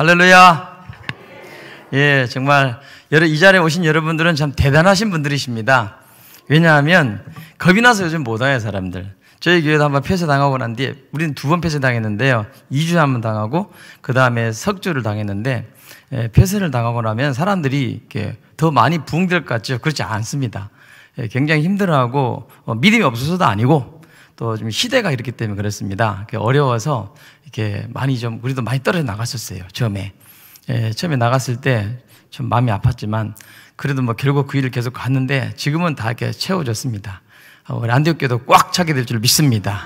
할렐루야. 예, 정말 이 자리에 오신 여러분들은 참 대단하신 분들이십니다. 왜냐하면 겁이 나서 요즘 못 와요, 사람들. 저희 교회도 한번 폐쇄당하고 난 뒤에 우리는 두 번 폐쇄당했는데요. 2주에 한번 당하고 그다음에 석주를 당했는데 예, 폐쇄를 당하고 나면 사람들이 이렇게 더 많이 부흥될 것 같죠. 그렇지 않습니다. 예, 굉장히 힘들어하고 어, 믿음이 없어서도 아니고 또지 시대가 이렇기 때문에 그렇습니다. 어려워서 이렇게 많이 좀 우리도 많이 떨어져 나갔었어요. 처음에 예, 처음에 나갔을 때 좀 마음이 아팠지만 그래도 뭐 결국 그 일을 계속 갔는데 지금은 다 이렇게 채워졌습니다. 어, 우리 안디옥교도 꽉 차게 될 줄 믿습니다.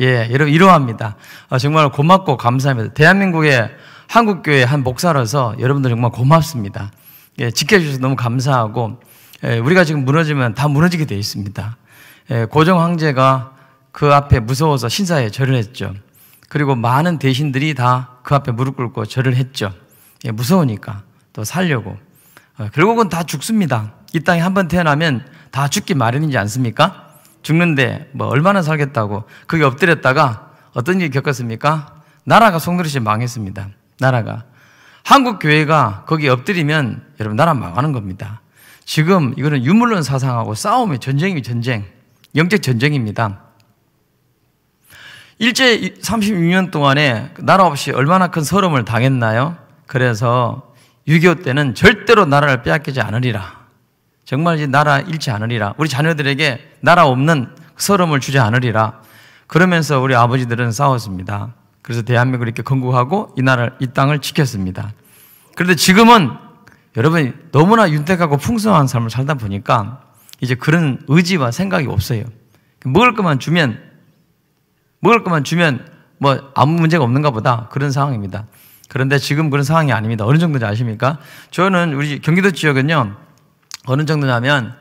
예, 여러분 이러합니다. 아, 어, 정말 고맙고 감사합니다. 대한민국의 한국교회 한 목사로서 여러분들 정말 고맙습니다. 예, 지켜주셔서 너무 감사하고 예, 우리가 지금 무너지면 다 무너지게 되어 있습니다. 예, 고정 황제가 그 앞에 무서워서 신사에 절을 했죠. 그리고 많은 대신들이 다 그 앞에 무릎 꿇고 절을 했죠. 예, 무서우니까 또 살려고. 어, 결국은 다 죽습니다. 이 땅에 한 번 태어나면 다 죽기 마련이지 않습니까? 죽는데 뭐 얼마나 살겠다고 그게 엎드렸다가 어떤 일이 겪었습니까? 나라가 송두리째 망했습니다. 나라가 한국 교회가 거기 엎드리면 여러분 나라 망하는 겁니다. 지금 이거는 유물론 사상하고 싸움의 전쟁이 전쟁, 영적 전쟁입니다. 일제 36년 동안에 나라 없이 얼마나 큰 서름을 당했나요? 그래서 6.25 때는 절대로 나라를 빼앗기지 않으리라. 정말 이제 나라 잃지 않으리라. 우리 자녀들에게 나라 없는 서름을 주지 않으리라. 그러면서 우리 아버지들은 싸웠습니다. 그래서 대한민국을 이렇게 건국하고 이 나라를, 이 땅을 지켰습니다. 그런데 지금은 여러분 너무나 윤택하고 풍성한 삶을 살다 보니까 이제 그런 의지와 생각이 없어요. 먹을 것만 주면 먹을 것만 주면 뭐 아무 문제가 없는가 보다 그런 상황입니다. 그런데 지금 그런 상황이 아닙니다. 어느 정도인지 아십니까? 저는 우리 경기도 지역은요, 어느 정도냐면,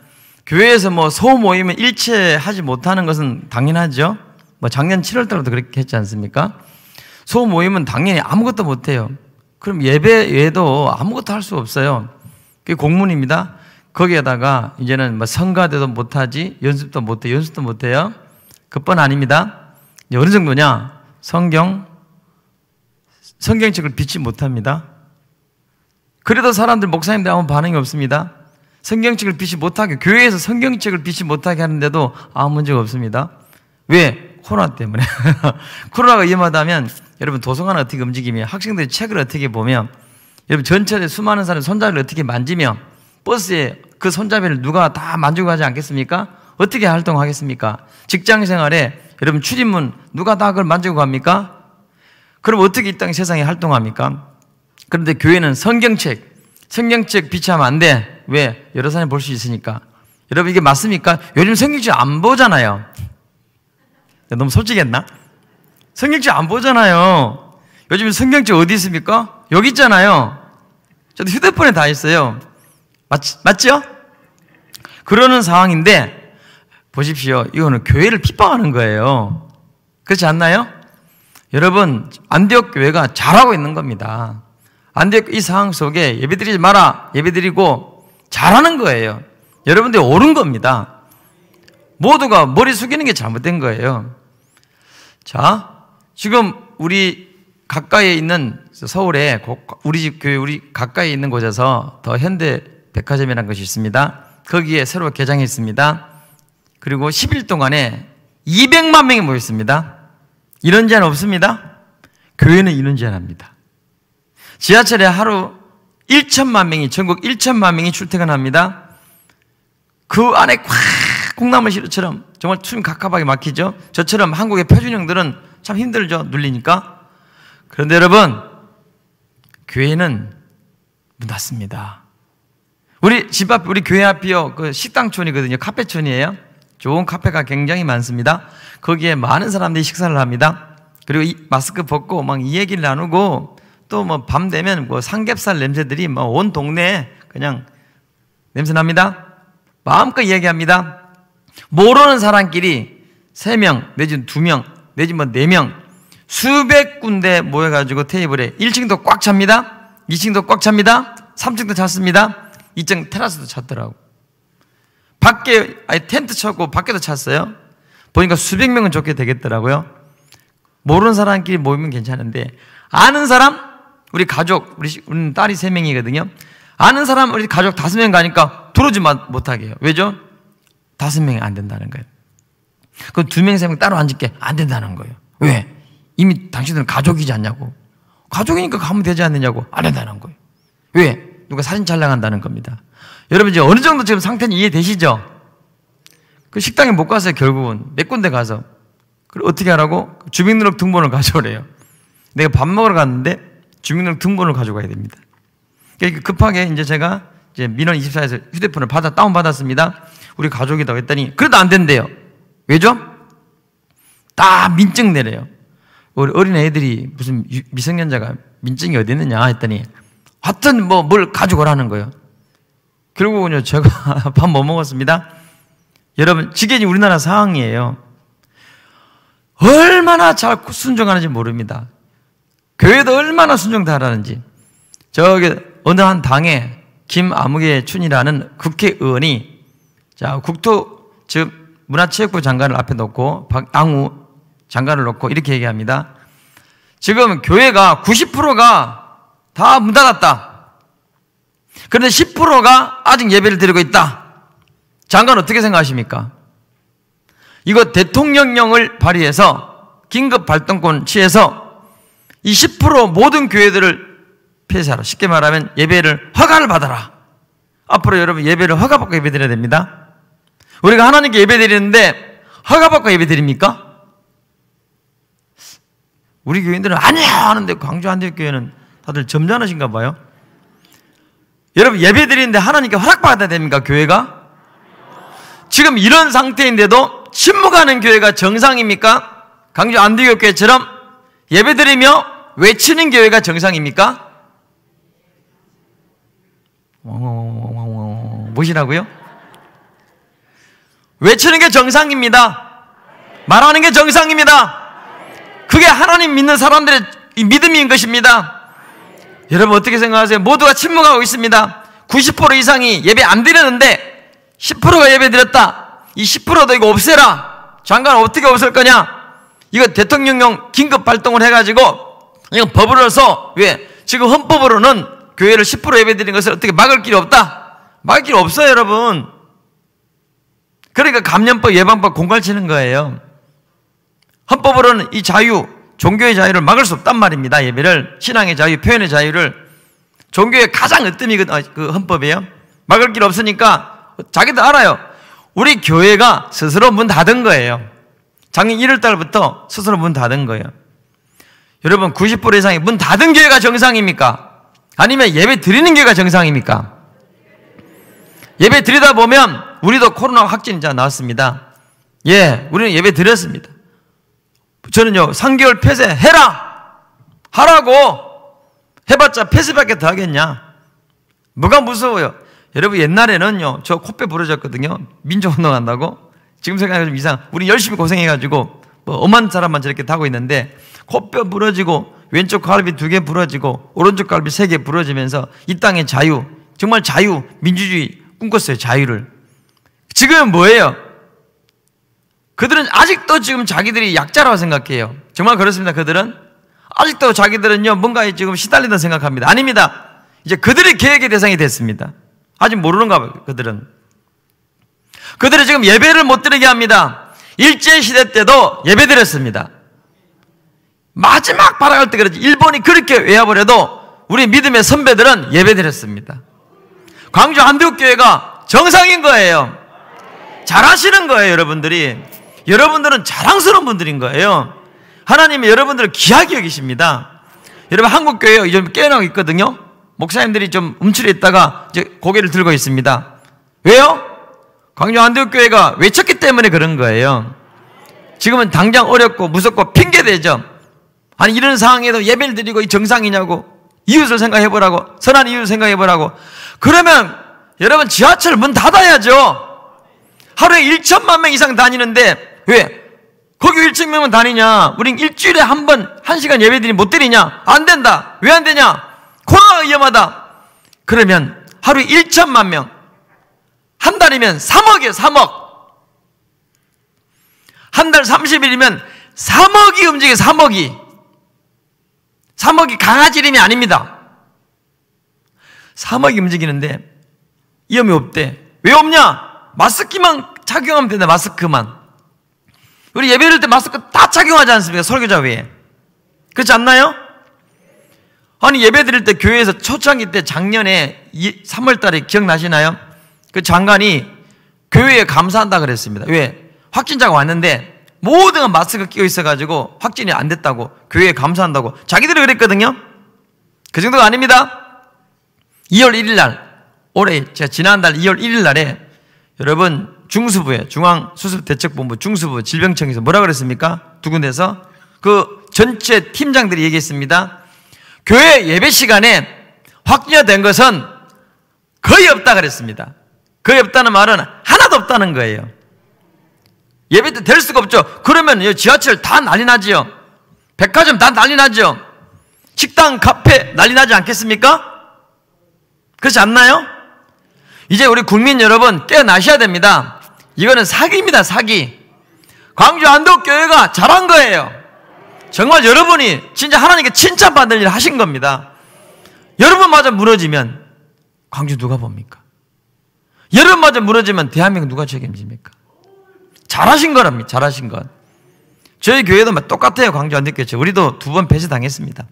교회에서 뭐 소모임을 일체 하지 못하는 것은 당연하죠. 뭐 작년 7월 달부터 그렇게 했지 않습니까? 소모임은 당연히 아무것도 못해요. 그럼 예배 외에도 아무것도 할 수 없어요. 그게 공문입니다. 거기에다가 이제는 뭐 성가대도 못하지, 연습도 못해, 연습도 못해요. 그뿐 아닙니다. 어느 정도냐? 성경, 성경책을 빚지 못합니다. 그래도 사람들 목사님들 아무 반응이 없습니다. 성경책을 비치 못하게, 교회에서 성경책을 비치 못하게 하는데도 아무 문제가 없습니다. 왜? 코로나 때문에. 코로나가 위험하다면 여러분 도서관 어떻게 움직이며 학생들이 책을 어떻게 보며 여러분 전철에 수많은 사람 손잡이를 어떻게 만지며 버스에 그 손잡이를 누가 다 만지고 가지 않겠습니까? 어떻게 활동하겠습니까? 직장 생활에 여러분 출입문 누가 다 그걸 만지고 갑니까? 그럼 어떻게 이 땅 세상에 활동합니까? 그런데 교회는 성경책, 성경책 비치하면 안 돼. 왜? 여러 사람이 볼 수 있으니까. 여러분 이게 맞습니까? 요즘 성경책 안 보잖아요. 너무 솔직했나? 성경책 안 보잖아요. 요즘 성경책 어디 있습니까? 여기 있잖아요. 저도 휴대폰에 다 있어요. 맞, 맞죠? 그러는 상황인데 보십시오. 이거는 교회를 핍박하는 거예요. 그렇지 않나요? 여러분, 안디옥 교회가 잘하고 있는 겁니다. 안디옥 이 상황 속에 예배 드리지 마라. 예배 드리고 잘하는 거예요. 여러분들이 옳은 겁니다. 모두가 머리 숙이는 게 잘못된 거예요. 자, 지금 우리 가까이에 있는 서울에 우리 집 교회 우리 가까이 있는 곳에서 더 현대 백화점이라는 것이 있습니다. 거기에 새로 개장했습니다. 그리고 10일 동안에 200만 명이 모였습니다. 이런 제한 없습니다. 교회는 이런 제한합니다. 지하철에 하루 1천만 명이 전국 1천만 명이 출퇴근합니다. 그 안에 콱 콩나물 시루처럼 정말 춤이 갑갑하게 막히죠. 저처럼 한국의 표준형들은 참 힘들죠. 눌리니까. 그런데 여러분 교회는 문 닫습니다. 우리 집 앞 우리 교회 앞이요 그 식당촌이거든요. 카페촌이에요. 좋은 카페가 굉장히 많습니다. 거기에 많은 사람들이 식사를 합니다. 그리고 마스크 벗고 막 이 얘기를 나누고 또 뭐 밤 되면 뭐 삼겹살 냄새들이 뭐 온 동네에 그냥 냄새 납니다. 마음껏 이야기합니다. 모르는 사람끼리 3명, 내지 2명, 내지 뭐 4명, 수백 군데 모여가지고 테이블에 1층도 꽉 찹니다. 2층도 꽉 찹니다. 3층도 찼습니다. 2층 테라스도 찼더라고. 밖에 아예 텐트 쳤고 밖에도 찼어요. 보니까 수백 명은 좋게 되겠더라고요. 모르는 사람끼리 모이면 괜찮은데 아는 사람 우리 가족 우리, 우리 딸이 세 명이거든요. 아는 사람 우리 가족 다섯 명 가니까 들어오지 못하게 해요. 왜죠? 다섯 명이 안 된다는 거예요. 그럼 두 명, 세 명 따로 앉을게 안 된다는 거예요. 왜? 이미 당신들은 가족이지 않냐고. 가족이니까 가면 되지 않느냐고 안 된다는 거예요. 왜? 누가 사진 촬영한다는 겁니다. 여러분 이제 어느 정도 지금 상태는 이해되시죠? 그 식당에 못가세 결국은 몇 군데 가서 그걸 어떻게 하라고 주민등록 등본을 가져오래요. 내가 밥 먹으러 갔는데 주민등록 등본을 가져가야 됩니다. 그러니까 급하게 이제 제가 이제 민원 24에서 휴대폰을 받아 다운 받았습니다. 우리 가족이다 했더니 그래도 안 된대요. 왜죠? 다 민증 내래요. 우리 어린 애들이 무슨 미성년자가 민증이 어디 있느냐 했더니 하여튼 뭐 뭘 가지고 오라는 거예요. 결국은요, 제가 밥 못 먹었습니다. 여러분, 지금이 우리나라 상황이에요. 얼마나 잘 순종하는지 모릅니다. 교회도 얼마나 순종 잘하는지. 저기, 어느 한 당에 김아무개 춘이라는 국회의원이 자, 국토, 즉, 문화체육부 장관을 앞에 놓고 박앙우 장관을 놓고 이렇게 얘기합니다. 지금 교회가 90%가 다 문 닫았다. 그런데 10%가 아직 예배를 드리고 있다. 장관 어떻게 생각하십니까? 이거 대통령령을 발의해서 긴급 발동권 취해서 이 10% 모든 교회들을 폐쇄하라. 쉽게 말하면 예배를 허가를 받아라. 앞으로 여러분 예배를 허가받고 예배 드려야 됩니다. 우리가 하나님께 예배 드리는데 허가받고 예배 드립니까? 우리 교인들은 아니야 하는데 광주 한대교회는 다들 점잖으신가 봐요. 여러분 예배 드리는데 하나님께 허락받아야 됩니까 교회가? 지금 이런 상태인데도 침묵하는 교회가 정상입니까? 강주 안디교회처럼 예배 드리며 외치는 교회가 정상입니까? 무엇라고요 외치는 게 정상입니다. 말하는 게 정상입니다. 그게 하나님 믿는 사람들의 믿음인 것입니다. 여러분 어떻게 생각하세요? 모두가 침묵하고 있습니다. 90% 이상이 예배 안 드렸는데 10%가 예배 드렸다. 이 10%도 이거 없애라. 장관 어떻게 없앨 거냐? 이거 대통령령 긴급 발동을 해가지고 이거 법으로서 왜 지금 헌법으로는 교회를 10% 예배 드린 것을 어떻게 막을 길이 없다. 막을 길이 없어요, 여러분. 그러니까 감염법 예방법 공갈치는 거예요. 헌법으로는 이 자유, 종교의 자유를 막을 수 없단 말입니다. 예배를 신앙의 자유, 표현의 자유를 종교의 가장 으뜸이 아, 그 헌법이에요. 막을 길 없으니까 자기도 알아요. 우리 교회가 스스로 문 닫은 거예요. 작년 1월 달부터 스스로 문 닫은 거예요. 여러분 90% 이상이 문 닫은 교회가 정상입니까? 아니면 예배 드리는 교회가 정상입니까? 예배 드리다 보면 우리도 코로나 확진자 나왔습니다. 예, 우리는 예배 드렸습니다. 저는요, 3개월 폐쇄해라! 하라고! 해봤자 폐쇄밖에 더 하겠냐? 뭐가 무서워요? 여러분, 옛날에는요, 저코뼈 부러졌거든요. 민족운동 한다고. 지금 생각하면 좀 이상. 우리 열심히 고생해가지고, 뭐, 엄한 사람만 저렇게 타고 있는데, 코뼈 부러지고, 왼쪽 갈비 두 개 부러지고, 오른쪽 갈비 세 개 부러지면서, 이 땅의 자유, 정말 자유, 민주주의 꿈꿨어요, 자유를. 지금 뭐예요? 그들은 아직도 지금 자기들이 약자라고 생각해요. 정말 그렇습니다. 그들은 아직도 자기들은요 뭔가에 지금 시달린다 생각합니다. 아닙니다. 이제 그들의 계획의 대상이 됐습니다. 아직 모르는가 봐요. 그들은 그들이 지금 예배를 못 드리게 합니다. 일제 시대 때도 예배 드렸습니다. 마지막 바라갈 때 그랬지. 일본이 그렇게 외압을 해도 우리 믿음의 선배들은 예배 드렸습니다. 광주 한두교회가 정상인 거예요. 잘하시는 거예요, 여러분들이. 여러분들은 자랑스러운 분들인 거예요. 하나님이 여러분들을 귀하게 여기십니다. 여러분 한국 교회 요즘 깨어나고 있거든요. 목사님들이 좀 움츠려 있다가 이제 고개를 들고 있습니다. 왜요? 광주 한대교회가 외쳤기 때문에 그런 거예요. 지금은 당장 어렵고 무섭고 핑계대죠. 아니 이런 상황에도 예배를 드리고 이 정상이냐고 이웃을 생각해보라고 선한 이웃을 생각해보라고 그러면 여러분 지하철 문 닫아야죠. 하루에 1천만 명 이상 다니는데 왜? 거기 일찍명은 다니냐? 우린 일주일에 한 번, 한 시간 예배들이못 드리냐? 안 된다! 왜 안 되냐? 코로나가 위험하다! 그러면 하루 1천만 명, 한 달이면 3억이에요, 3억! 한 달 30일이면 3억이 움직여, 3억이. 3억이 강아지 이름이 아닙니다. 3억이 움직이는데, 위험이 없대. 왜 없냐? 마스크만 착용하면 된다, 마스크만. 우리 예배를 때 마스크 다 착용하지 않습니까? 설교자 위에. 그렇지 않나요? 아니 예배 드릴 때 교회에서 초창기 때 작년에 3월 달에 기억나시나요? 그 장관이 교회에 감사한다 그랬습니다. 왜? 확진자가 왔는데 모든 마스크 끼고 있어가지고 확진이 안 됐다고 교회에 감사한다고 자기들이 그랬거든요. 그 정도가 아닙니다. 2월 1일 날 올해 제가 지난달 2월 1일 날에 여러분 중수부에 중앙수습대책본부 중수부 질병청에서 뭐라 그랬습니까? 두 군데서 그 전체 팀장들이 얘기했습니다. 교회 예배 시간에 확진된 것은 거의 없다 그랬습니다. 거의 없다는 말은 하나도 없다는 거예요. 예배 때 될 수가 없죠. 그러면 지하철 다 난리 나지요. 백화점 다 난리 나죠. 식당, 카페 난리 나지 않겠습니까? 그렇지 않나요? 이제 우리 국민 여러분 깨어나셔야 됩니다. 이거는 사기입니다, 사기. 광주 안덕교회가 잘한 거예요. 정말 여러분이 진짜 하나님께 칭찬받을 일 하신 겁니다. 여러분마저 무너지면 광주 누가 봅니까? 여러분마저 무너지면 대한민국 누가 책임집니까? 잘하신 거랍니다. 잘하신 것. 저희 교회도 똑같아요. 광주 안덕교회. 우리도 두 번 폐쇄당했습니다.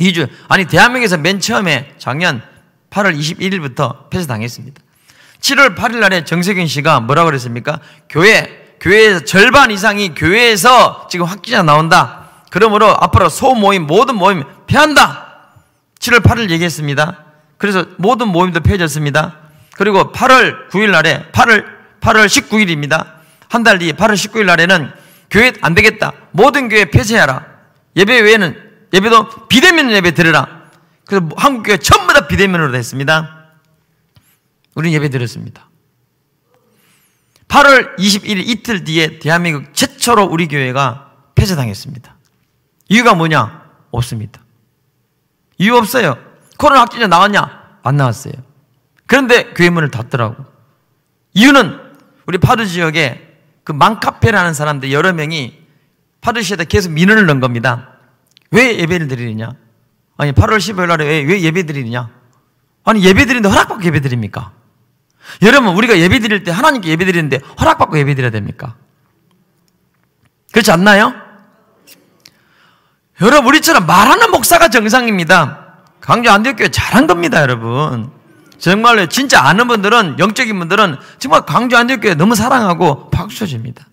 2주. 아니, 대한민국에서 맨 처음에 작년 8월 21일부터 폐쇄당했습니다. 7월 8일 날에 정세균 씨가 뭐라 고 그랬습니까? 교회, 교회에서 절반 이상이 교회에서 지금 확진자 나온다. 그러므로 앞으로 소모임, 모든 모임 폐한다. 7월 8일 얘기했습니다. 그래서 모든 모임도 폐해졌습니다. 그리고 8월 9일 날에 8월 8월 19일입니다. 한 달 뒤 8월 19일 날에는 교회 안 되겠다. 모든 교회 폐쇄하라. 예배 외에는 예배도 비대면 예배 드리라. 그래서 한국 교회 전부 다 비대면으로 됐습니다. 우리는 예배 드렸습니다. 8월 21일 이틀 뒤에 대한민국 최초로 우리 교회가 폐쇄당했습니다. 이유가 뭐냐? 없습니다. 이유 없어요. 코로나 확진자 나왔냐? 안 나왔어요. 그런데 교회 문을 닫더라고. 이유는 우리 파주 지역에 그 망카페라는 사람들 여러 명이 파주시에다 계속 민원을 넣은 겁니다. 왜 예배를 드리느냐? 아니 8월 15일 날에 왜, 왜 예배 드리느냐? 아니 예배 드리는데 허락받고 예배 드립니까? 여러분 우리가 예배 드릴 때 하나님께 예배 드리는데 허락받고 예배 드려야 됩니까? 그렇지 않나요? 여러분 우리처럼 말하는 목사가 정상입니다. 강조 안디교회 잘한 겁니다, 여러분. 정말로 진짜 아는 분들은 영적인 분들은 정말 강조 안디교회 너무 사랑하고 박수 쳐집니다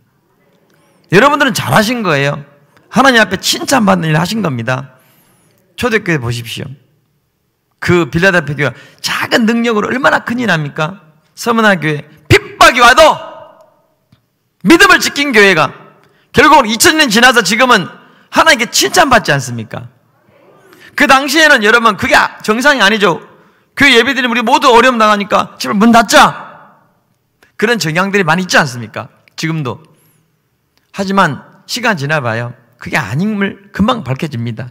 여러분들은 잘하신 거예요. 하나님 앞에 칭찬받는 일 하신 겁니다. 초대교회 보십시오. 그 빌라델피아 작은 능력으로 얼마나 큰일 납니까? 서문화교회 핍박이 와도 믿음을 지킨 교회가 결국 2000년 지나서 지금은 하나님께 칭찬받지 않습니까? 그 당시에는 여러분 그게 아, 정상이 아니죠. 그 예배들이 우리 모두 어려움 당하니까 집을 문 닫자. 그런 정향들이 많이 있지 않습니까? 지금도. 하지만 시간 지나봐요. 그게 아님을 금방 밝혀집니다.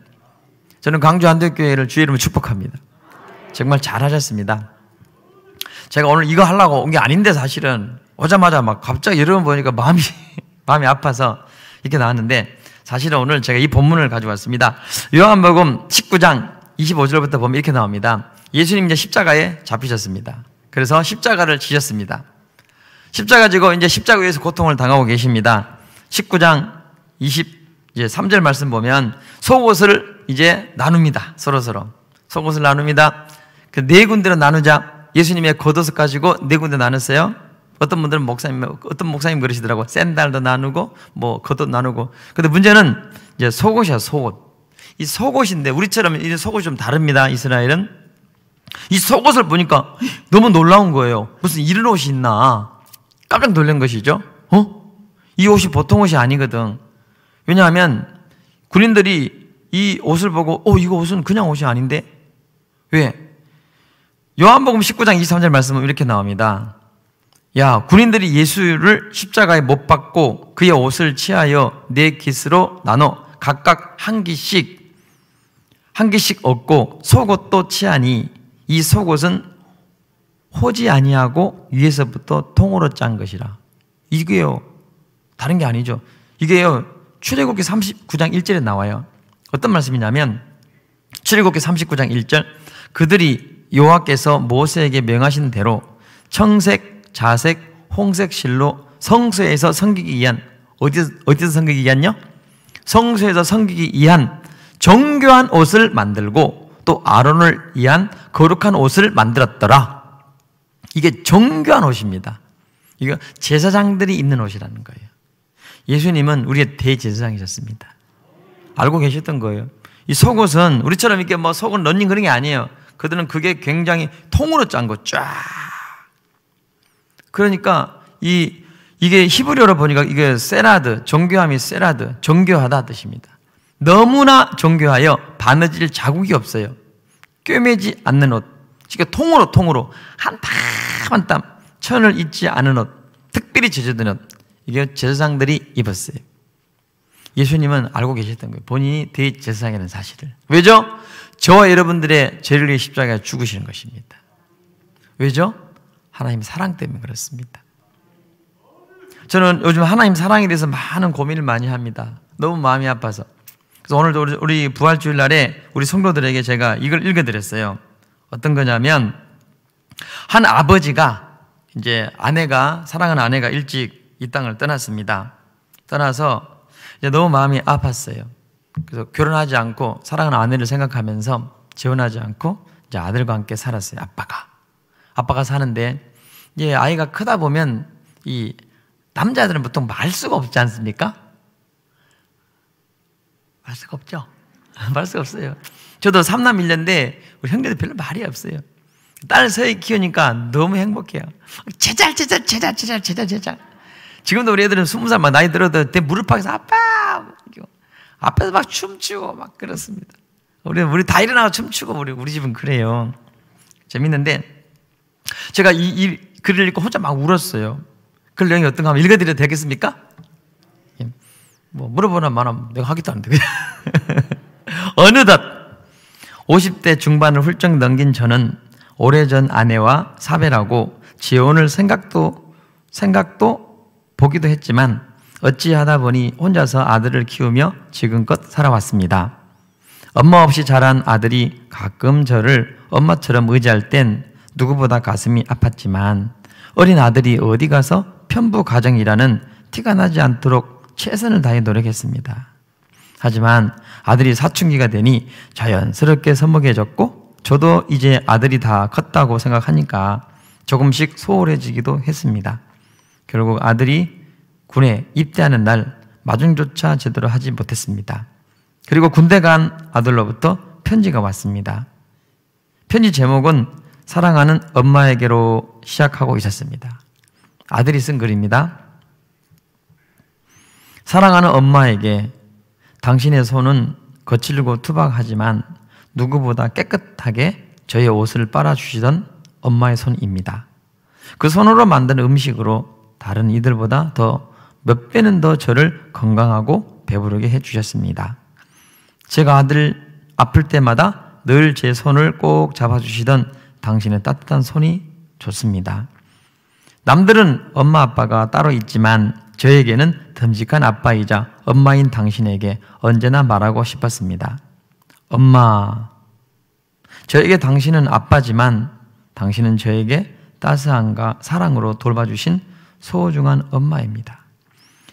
저는 광주 안대교회를 주의 이름으로 축복합니다. 정말 잘하셨습니다. 제가 오늘 이거 하려고 온 게 아닌데 사실은 오자마자 막 갑자기 여러분 보니까 마음이 마음이 아파서 이렇게 나왔는데 사실은 오늘 제가 이 본문을 가져왔습니다. 요한복음 19장 25절부터 보면 이렇게 나옵니다. 예수님 이제 십자가에 잡히셨습니다. 그래서 십자가를 지셨습니다. 십자가 지고 이제 십자가 위에서 고통을 당하고 계십니다. 19장 20 이제 3절 말씀 보면 속옷을 이제 나눕니다. 서로 서로 속옷을 나눕니다. 그 네 군데로 나누자 예수님의 겉옷을 가지고 네 군데 나눴어요. 어떤 분들은 목사님, 어떤 목사님 그러시더라고. 샌달도 나누고, 뭐, 겉옷 나누고. 근데 문제는 이제 속옷이야, 속옷. 이 속옷인데, 우리처럼 이 속옷이 좀 다릅니다, 이스라엘은. 이 속옷을 보니까 너무 놀라운 거예요. 무슨 이런 옷이 있나. 깜짝 놀란 것이죠. 어? 이 옷이 보통 옷이 아니거든. 왜냐하면 군인들이 이 옷을 보고, 어, 이거 옷은 그냥 옷이 아닌데? 왜? 요한복음 19장 23절 말씀은 이렇게 나옵니다. 야, 군인들이 예수를 십자가에 못 박고 그의 옷을 취하여 네 깃으로 나눠 각각 한 기씩 한 기씩 얻고 속옷도 취하니 이 속옷은 호지 아니하고 위에서부터 통으로 짠 것이라. 이게요. 다른 게 아니죠. 이게요. 출애굽기 39장 1절에 나와요. 어떤 말씀이냐면 출애굽기 39장 1절 그들이 여호와께서 모세에게 명하신 대로 청색, 자색, 홍색 실로 성소에서 섬기기 위한 어디 어디서 섬기기 위한요? 성소에서 섬기기 위한 정교한 옷을 만들고 또 아론을 위한 거룩한 옷을 만들었더라. 이게 정교한 옷입니다. 이거 제사장들이 입는 옷이라는 거예요. 예수님은 우리의 대제사장이셨습니다. 알고 계셨던 거예요. 이 속옷은 우리처럼 이렇게 뭐 속은 런닝 그런 게 아니에요. 그들은 그게 굉장히 통으로 짠거 쫙. 그러니까 이 이게 히브리어로 보니까 이게 세라드, 정교함이 세라드, 정교하다 뜻입니다. 너무나 정교하여 바느질 자국이 없어요. 꿰매지 않는 옷. 지금 그러니까 통으로 통으로 한땀한땀 천을 잊지 않은 옷. 특별히 제재된 옷. 이게 제사장들이 입었어요. 예수님은 알고 계셨던 거예요. 본인이 대제사장이라는 사실을. 왜죠? 저와 여러분들의 죄를 위해 십자가에 죽으시는 것입니다. 왜죠? 하나님 사랑 때문에 그렇습니다. 저는 요즘 하나님 사랑에 대해서 많은 고민을 많이 합니다. 너무 마음이 아파서. 그래서 오늘도 우리, 부활주일 날에 우리 성도들에게 제가 이걸 읽어드렸어요. 어떤 거냐면 한 아버지가 이제 아내가 사랑하는 아내가 일찍 이 땅을 떠났습니다. 떠나서 이제 너무 마음이 아팠어요. 그래서 결혼하지 않고 사랑하는 아내를 생각하면서 재혼하지 않고 이제 아들과 함께 살았어요. 아빠가. 아빠가 사는데 이제 아이가 크다 보면 이 남자들은 보통 말 수가 없지 않습니까? 말 수가 없죠. 말 수가 없어요. 저도 삼남 1년인데 우리 형제들 별로 말이 없어요. 딸 서희 키우니까 너무 행복해요. 제잘 제잘 제잘 제잘 제잘 제잘. 지금도 우리 애들은 스무 살만 나이 들어도 내 무릎팍에서 아빠 앞에서 막 춤추고 막 그렇습니다. 우리 우리 다 일어나서 춤추고 우리 우리 집은 그래요. 재밌는데 제가 이, 이 글을 읽고 혼자 막 울었어요. 글 내용이 어떤가 한번 읽어드려도 되겠습니까? 예. 뭐 물어보나 마나 내가 하기도 안되 돼. 어느덧 50대 중반을 훌쩍 넘긴 저는 오래전 아내와 사별하고 재혼을 생각도 생각도 보기도 했지만 어찌하다 보니 혼자서 아들을 키우며 지금껏 살아왔습니다. 엄마 없이 자란 아들이 가끔 저를 엄마처럼 의지할 땐 누구보다 가슴이 아팠지만 어린 아들이 어디 가서 편부 가정이라는 티가 나지 않도록 최선을 다해 노력했습니다. 하지만 아들이 사춘기가 되니 자연스럽게 서먹해졌고 저도 이제 아들이 다 컸다고 생각하니까 조금씩 소홀해지기도 했습니다. 결국 아들이 군에 입대하는 날 마중조차 제대로 하지 못했습니다. 그리고 군대 간 아들로부터 편지가 왔습니다. 편지 제목은 사랑하는 엄마에게로 시작하고 있었습니다. 아들이 쓴 글입니다. 사랑하는 엄마에게 당신의 손은 거칠고 투박하지만 누구보다 깨끗하게 저의 옷을 빨아주시던 엄마의 손입니다. 그 손으로 만든 음식으로 다른 이들보다 더몇 배는 더 저를 건강하고 배부르게 해주셨습니다. 제가 아들 아플 때마다 늘 제 손을 꼭 잡아주시던 당신의 따뜻한 손이 좋습니다. 남들은 엄마 아빠가 따로 있지만 저에게는 듬직한 아빠이자 엄마인 당신에게 언제나 말하고 싶었습니다. 엄마, 저에게 당신은 아빠지만 당신은 저에게 따스함과 사랑으로 돌봐주신 소중한 엄마입니다.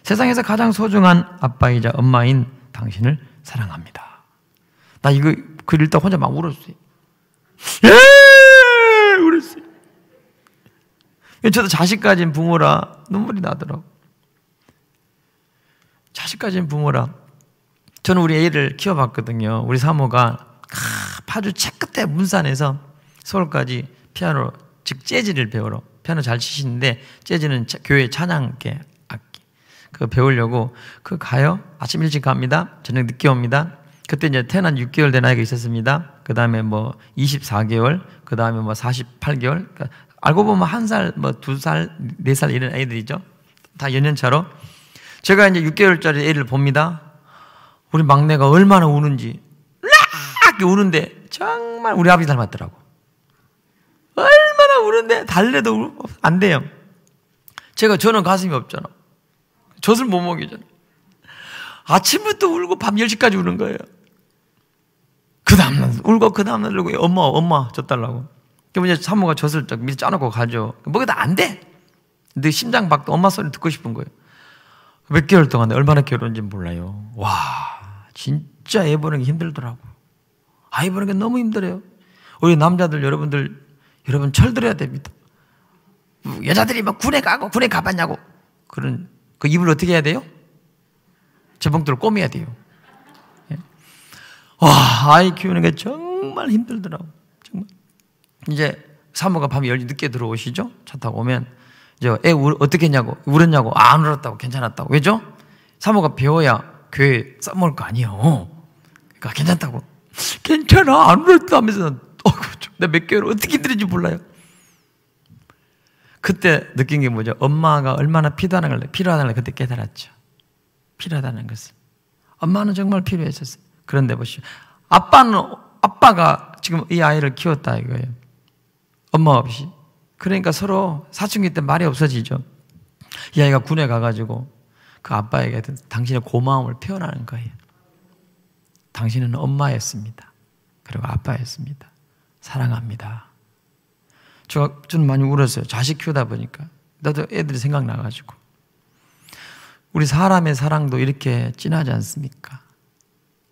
세상에서 가장 소중한 아빠이자 엄마인 당신을 사랑합니다. 나 이거 글 읽다 혼자 막 울었어요. 예! 울었어요. 저도 자식 가진 부모라 눈물이 나더라고. 자식 가진 부모라 저는 우리 애를 키워봤거든요. 우리 사모가 파주 책 끝에 문산에서 서울까지 피아노 즉 재즈를 배우러 피아노 잘 치시는데 재즈는 교회 찬양 이그 배우려고 그 가요. 아침 일찍 갑니다. 저녁 늦게 옵니다. 그때 이제 태어난 6개월 된 아이가 있었습니다. 그 다음에 뭐 24개월, 그 다음에 뭐 48개월. 그러니까 알고 보면 한 살, 뭐 두 살, 네 살 이런 애들이죠. 다 연년차로. 제가 이제 6개월짜리 애를 봅니다. 우리 막내가 얼마나 우는지. 락! 우는데 정말 우리 아버지 닮았더라고. 얼마나 우는데 달래도 안 돼요. 제가 저는 가슴이 없잖아. 젖을 못 먹이잖아. 아침부터 울고 밤 10시까지 우는 거예요. 그 다음날 울고 그 다음날 울고 엄마 엄마 젖 달라고. 그러 이제 산모가 젖을 딱 밑에 짜놓고 가죠. 먹여도 안 돼. 근데 네 심장 박도 엄마 소리 듣고 싶은 거예요. 몇 개월 동안 얼마나 괴로운지 몰라요. 와 진짜 애 보는 게 힘들더라고. 아이 보는 게 너무 힘들어요. 우리 남자들 여러분들 여러분 철들어야 됩니다. 여자들이 막 군에 가고 군에 가봤냐고 그런 그 입을 어떻게 해야 돼요? 재봉틀을 꼬매야 돼요. 예. 와, 아이 키우는 게 정말 힘들더라고. 정말. 이제 사모가 밤에 늦게 들어오시죠? 차 타고 오면 이제 애 울, 어떻게 했냐고 울었냐고 안 울었다고 괜찮았다고 왜죠? 사모가 배워야 교회 싸먹을 거 아니에요. 그러니까 괜찮다고 괜찮아 안 울었다 하면서 어구, 내몇 개월 어떻게 들는지 몰라요. 그때 느낀 게 뭐죠? 엄마가 얼마나 필요하는 걸, 필요하다는 걸 그때 깨달았죠. 필요하다는 것을. 엄마는 정말 필요했었어요. 그런데 보시오. 아빠는, 아빠가 지금 이 아이를 키웠다 이거예요. 엄마 없이. 그러니까 서로 사춘기 때 말이 없어지죠. 이 아이가 군에 가가지고 그 아빠에게 당신의 고마움을 표현하는 거예요. 당신은 엄마였습니다. 그리고 아빠였습니다. 사랑합니다. 저, 저는 많이 울었어요. 자식 키우다 보니까. 나도 애들이 생각나가지고. 우리 사람의 사랑도 이렇게 진하지 않습니까?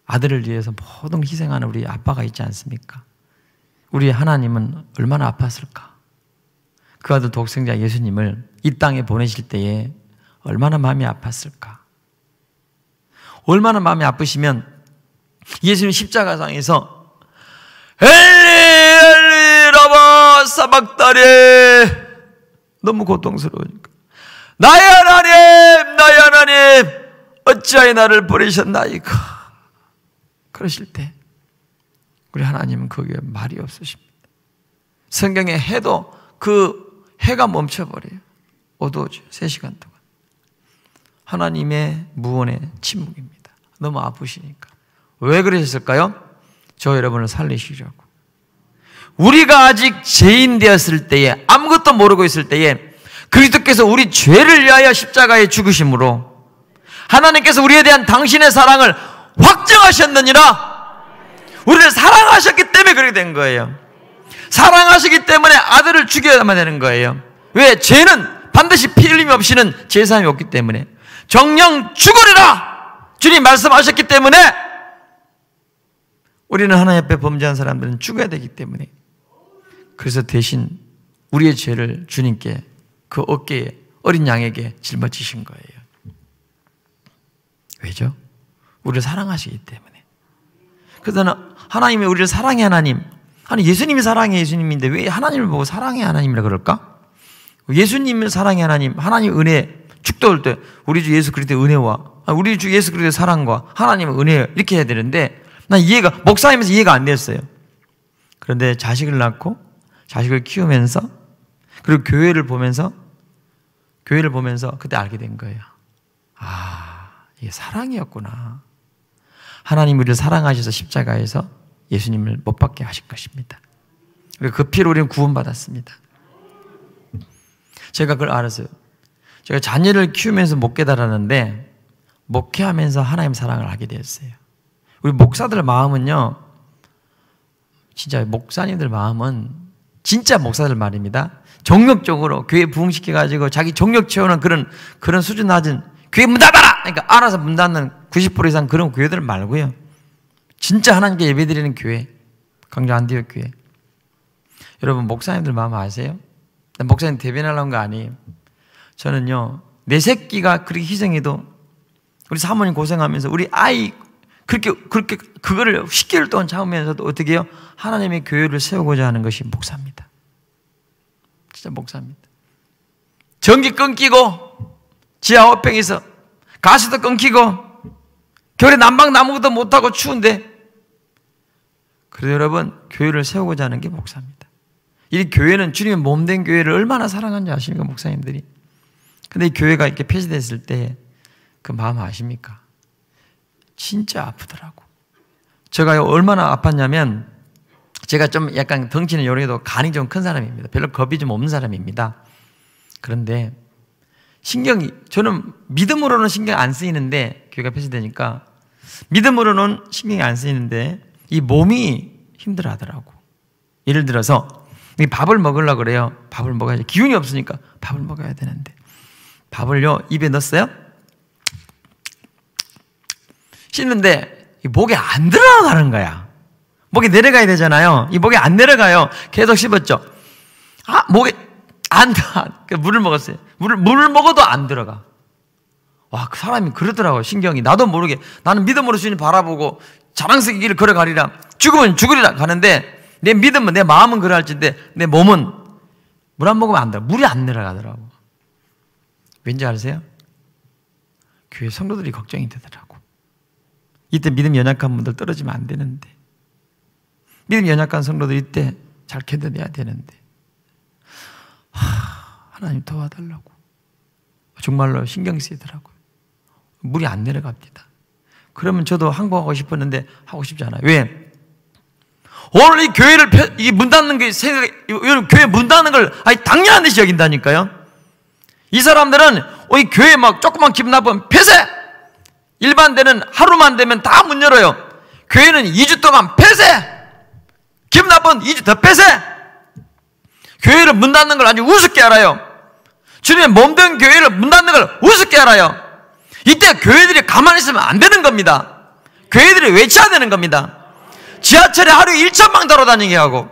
아들을 위해서 모든 희생하는 우리 아빠가 있지 않습니까? 우리 하나님은 얼마나 아팠을까? 그 아들 독생자 예수님을 이 땅에 보내실 때에 얼마나 마음이 아팠을까? 얼마나 마음이 아프시면 예수님 십자가상에서 엘리 나 사박달에 너무 고통스러우니까 나의 하나님 나의 하나님 어찌하여 나를 버리셨나이까 그러실 때 우리 하나님은 거기에 말이 없으십니다. 성경에 해도 그 해가 멈춰버려요. 어두워져요. 3시간 동안. 하나님의 무언의 침묵입니다. 너무 아프시니까. 왜 그러셨을까요? 저 여러분을 살리시려고. 우리가 아직 죄인 되었을 때에 아무것도 모르고 있을 때에 그리스도께서 우리 죄를 위하여 십자가에 죽으심으로 하나님께서 우리에 대한 당신의 사랑을 확정하셨느니라 우리를 사랑하셨기 때문에 그렇게 된 거예요. 사랑하시기 때문에 아들을 죽여야만 되는 거예요. 왜? 죄는 반드시 피 흘림 없이는 죄사함이 없기 때문에 정령 죽으리라 주님 말씀하셨기 때문에 우리는 하나님 앞에 범죄한 사람들은 죽어야 되기 때문에 그래서 대신 우리의 죄를 주님께 그 어깨에 어린 양에게 짊어지신 거예요. 왜죠? 우리를 사랑하시기 때문에. 그래서 하나님이 우리를 사랑해 하나님. 아니 예수님이 사랑해 예수님인데 왜 하나님을 보고 사랑해 하나님이라 그럴까? 예수님을 사랑해 하나님. 하나님 은혜 축도할 때 우리 주 예수 그리스도의 은혜와 우리 주 예수 그리스도의 사랑과 하나님의 은혜 이렇게 해야 되는데 난 이해가 목사님면서 이해가 안 됐어요. 그런데 자식을 낳고 자식을 키우면서 그리고 교회를 보면서 교회를 보면서 그때 알게 된 거예요. 아, 이게 사랑이었구나. 하나님 우리를 사랑하셔서 십자가에서 예수님을 못 받게 하신 것입니다. 그 피로 우리는 구원받았습니다. 제가 그걸 알았어요. 제가 자녀를 키우면서 못 깨달았는데 목회하면서 하나님 사랑을 하게 되었어요. 우리 목사들 마음은요. 진짜 목사님들 마음은 진짜 목사들 말입니다. 정력적으로 교회 부흥시켜 가지고 자기 정력 채우는 그런 그런 수준 낮은 교회 문 닫아라. 그러니까 알아서 문 닫는 90% 이상 그런 교회들 말고요. 진짜 하나님께 예배드리는 교회. 강조 안디옥 교회. 여러분 목사님들 마음 아세요? 목사님 대변하려는 거 아니에요. 저는요. 내 새끼가 그렇게 희생해도 우리 사모님 고생하면서 우리 아이 그렇게 그렇게 그거를 10개월 동안 참으면서도 어떻게 해요? 하나님의 교회를 세우고자 하는 것이 목사입니다. 진짜 목사입니다. 전기 끊기고 지하 호평에서 가스도 끊기고 겨울에 난방 나무도 못하고 추운데 그래도 여러분 교회를 세우고자 하는 게 목사입니다. 이 교회는 주님의 몸 된 교회를 얼마나 사랑하는지 아십니까 목사님들이? 근데 이 교회가 이렇게 폐지됐을 때 그 마음 아십니까? 진짜 아프더라고. 제가 얼마나 아팠냐면 제가 좀 약간 덩치는 요런게도 간이 좀 큰 사람입니다. 별로 겁이 좀 없는 사람입니다. 그런데 신경이 저는 믿음으로는 신경 안 쓰이는데 교회가 폐쇄되니까 믿음으로는 신경이 안 쓰이는데 이 몸이 힘들어하더라고. 예를 들어서 밥을 먹으려 그래요. 밥을 먹어야지 기운이 없으니까 밥을 먹어야 되는데 밥을요 입에 넣었어요. 씻는데 목에 안 들어가는 거야. 목에 내려가야 되잖아요. 이 목에 안 내려가요. 계속 씹었죠. 아, 목에 안 돼. 그 물을 먹었어요. 물을, 물을 먹어도 안 들어가. 와, 그 사람이 그러더라고요. 신경이. 나도 모르게. 나는 믿음으로 주님 바라보고 자랑스기 길을 걸어가리라. 죽으면 죽으리라 가는데 내 믿음은 내 마음은 그러할진데 내 몸은 물 안 먹으면 안 들어. 물이 안 내려가더라고. 왠지 아세요? 교회 성도들이 걱정이 되더라고. 이때 믿음 연약한 분들 떨어지면 안 되는데 믿음 연약한 성도들 이때 잘 견뎌내야 되는데 하, 나님 도와달라고 정말로 신경 쓰이더라고요 물이 안 내려갑니다 그러면 저도 항복하고 싶었는데 하고 싶지 않아요 왜? 오늘 이 교회를 이 문 닫는 게 생각 요즘 교회 문 닫는 걸 아니 당연한 듯이 여긴다니까요 이 사람들은 이 교회 막 조금만 기분 나쁘면 폐쇄 일반 데는 하루만 되면 다 문 열어요. 교회는 2주 동안 폐쇄! 기분 나쁜 2주 더 폐쇄! 교회를 문 닫는 걸 아주 우습게 알아요. 주님의 몸 된 교회를 문 닫는 걸 우습게 알아요. 이때 교회들이 가만히 있으면 안 되는 겁니다. 교회들이 외쳐야 되는 겁니다. 지하철에 하루 에 1천방 돌아다니게 하고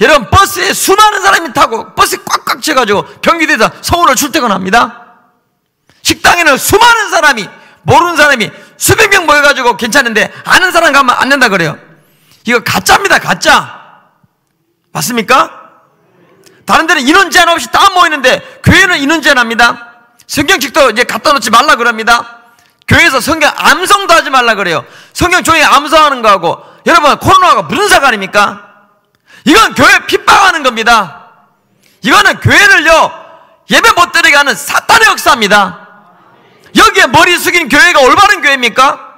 여러분 버스에 수많은 사람이 타고 버스 꽉꽉 채가지고 경기대에서 서울을 출퇴근합니다. 식당에는 수많은 사람이 모르는 사람이 수백 명 모여가지고 괜찮은데 아는 사람 가면 안 된다 그래요. 이거 가짜입니다, 가짜. 맞습니까? 다른 데는 인원 제한 없이 다 모이는데 교회는 인원 제한합니다. 성경책도 이제 갖다 놓지 말라 그럽니다. 교회에서 성경 암송도 하지 말라 그래요. 성경 종이 암송하는 거하고 여러분 코로나가 무슨 상관입니까? 이건 교회 핍박하는 겁니다. 이거는 교회를요 예배 못 드리게 하는 사탄의 역사입니다. 여기에 머리 숙인 교회가 올바른 교회입니까?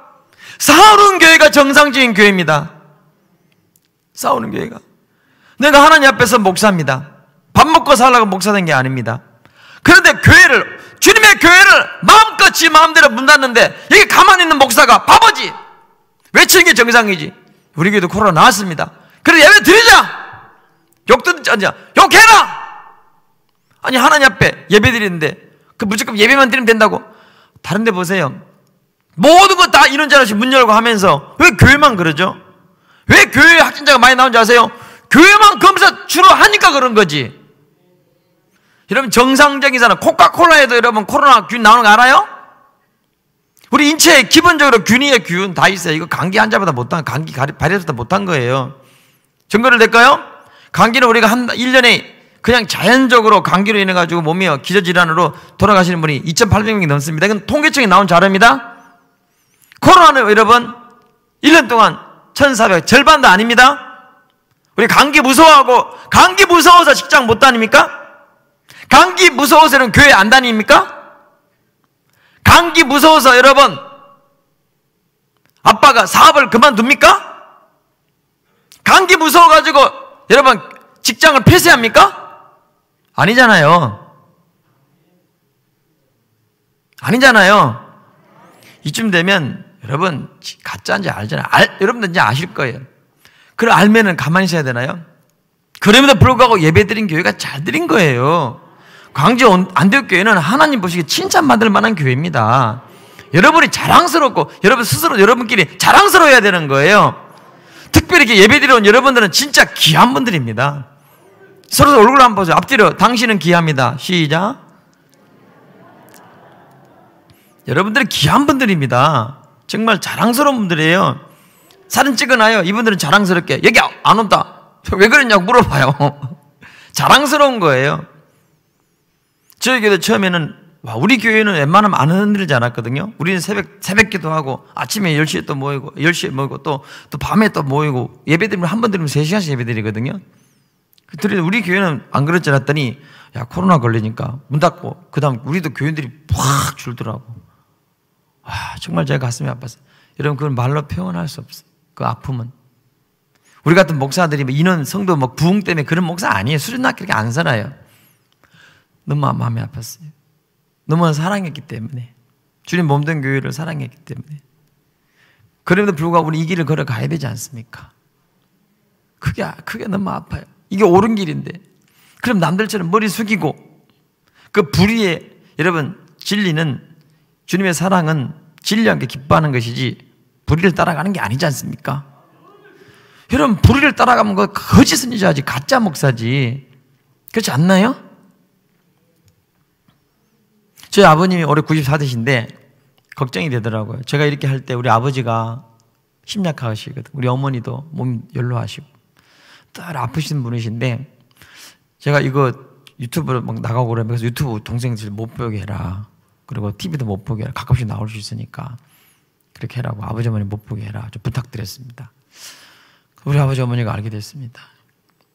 싸우는 교회가 정상적인 교회입니다. 싸우는 교회가. 내가 하나님 앞에서 목사입니다. 밥 먹고 살라고 목사된 게 아닙니다. 그런데 교회를, 주님의 교회를 마음껏 지 마음대로 문 닫는데 여기 가만히 있는 목사가 바보지! 외치는 게 정상이지. 우리 교회도 코로나 나왔습니다. 그래 예배 드리자! 욕도, 아니, 욕해라! 아니, 하나님 앞에 예배 드리는데 그 무조건 예배만 드리면 된다고 다른 데 보세요. 모든 것 다 이런 자로서 문 열고 하면서 왜 교회만 그러죠? 왜 교회 확진자가 많이 나온지 아세요? 교회만 검사 주로 하니까 그런 거지. 여러분 정상적인 사람 코카콜라에도 여러분 코로나 균 나오는 거 알아요? 우리 인체에 기본적으로 균이의 균 다 있어요. 이거 감기 환자보다 못한 감기 발열보다 못한 거예요. 증거를 낼까요? 감기는 우리가 한 1년에 그냥 자연적으로 감기로 인해 가지고 몸이 기저질환으로 돌아가시는 분이 2,800명이 넘습니다. 이건 통계청이 나온 자료입니다. 코로나는 여러분 1년 동안 1,400 절반도 아닙니다. 우리 감기 무서워하고 감기 무서워서 직장 못 다닙니까? 감기 무서워서는 교회 안 다닙니까? 감기 무서워서 여러분 아빠가 사업을 그만둡니까? 감기 무서워가지고 여러분 직장을 폐쇄합니까? 아니잖아요. 아니잖아요. 이쯤 되면 여러분 가짜인지 알잖아요. 알, 여러분들 이제 아실 거예요. 그걸 알면은 가만히 있어야 되나요? 그럼에도 불구하고 예배 드린 교회가 잘 드린 거예요. 광주 안대역 교회는 하나님 보시기에 칭찬받을 만한 교회입니다. 여러분이 자랑스럽고 여러분 스스로 여러분끼리 자랑스러워야 되는 거예요. 특별히 이렇게 예배 드려온 여러분들은 진짜 귀한 분들입니다. 서로 얼굴 한번 보세요. 앞뒤로 당신은 귀합니다. 시작. 여러분들이 귀한 분들입니다. 정말 자랑스러운 분들이에요. 사진 찍어놔요. 이분들은 자랑스럽게 여기 아, 안 온다. 왜 그러냐고 물어봐요. 자랑스러운 거예요. 저희 교회 처음에는 와 우리 교회는 웬만하면 안 흔들리지 않았거든요. 우리는 새벽 새벽 기도하고 아침에 10시에 또 모이고 10시에 모이고 또 또 밤에 또 모이고 예배드리면 한번 드리면 3시간씩 예배드리거든요. 그들이 우리 교회는 안 그렇지 않았더니 야 코로나 걸리니까 문 닫고 그다음 우리도 교인들이 확 줄더라고. 아 정말 제가 가슴이 아팠어요. 여러분 그걸 말로 표현할 수 없어요. 그 아픔은 우리 같은 목사들이 뭐 인원 성도 막 뭐 부흥 때문에 그런 목사 아니에요. 수준 낮게 이렇게 안 살아요. 너무 마음이 아팠어요. 너무 사랑했기 때문에 주님 몸된 교회를 사랑했기 때문에 그럼에도 불구하고 우리 이 길을 걸어가야 되지 않습니까? 그게 그게 너무 아파요. 이게 옳은 길인데 그럼 남들처럼 머리 숙이고 그 불의에 여러분 진리는 주님의 사랑은 진리한 게 기뻐하는 것이지 불의를 따라가는 게 아니지 않습니까? 여러분 불의를 따라가면 그 거짓 선지자지 가짜 목사지 그렇지 않나요? 저희 아버님이 올해 94세신데 걱정이 되더라고요. 제가 이렇게 할 때 우리 아버지가 심약하시거든. 우리 어머니도 몸이 연로하시고. 늘 아프신 분이신데 제가 이거 유튜브로 막 나가고 그러면 그래서 유튜브 동생들 못 보게 해라. 그리고 TV도 못 보게 해라. 가끔씩 나올 수 있으니까 그렇게 해라고 아버지 어머니 못 보게 해라. 좀 부탁드렸습니다. 우리 아버지 어머니가 알게 됐습니다.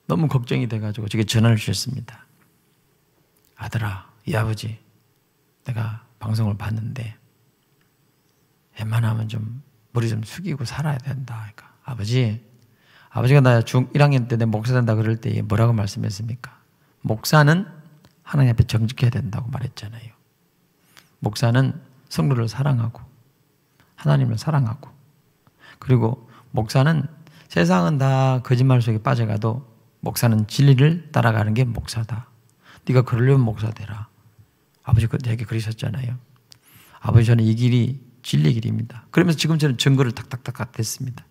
너무 걱정이 돼가지고 저게 전화를 주셨습니다. 아들아, 이 아버지, 내가 방송을 봤는데 웬만하면 좀 머리 좀 숙이고 살아야 된다. 그러니까 아버지, 아버지가 나중 1학년 때 내 목사 된다 그럴 때 뭐라고 말씀했습니까? 목사는 하나님 앞에 정직해야 된다고 말했잖아요. 목사는 성도를 사랑하고 하나님을 사랑하고 그리고 목사는 세상은 다 거짓말 속에 빠져가도 목사는 진리를 따라가는 게 목사다. 네가 그러려면 목사 되라. 아버지 내게 그 그러셨잖아요. 아버지 저는 이 길이 진리 길입니다. 그러면서 지금 저는 증거를 탁탁탁 됐습니다.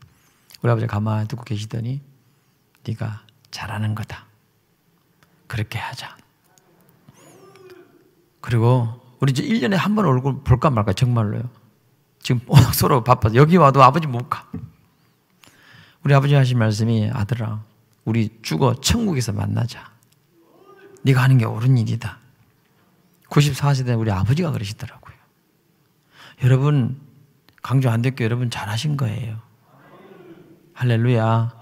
우리 아버지 가만히 듣고 계시더니 네가 잘하는 거다. 그렇게 하자. 그리고 우리 이제 1년에 한 번 얼굴 볼까 말까 정말로요. 지금 워낙 서로 바빠서 여기 와도 아버지 못 가. 우리 아버지 하신 말씀이 아들아 우리 죽어 천국에서 만나자. 네가 하는 게 옳은 일이다. 94세대 우리 아버지가 그러시더라고요. 여러분 강조 안 됐고 여러분 잘하신 거예요. 할렐루야.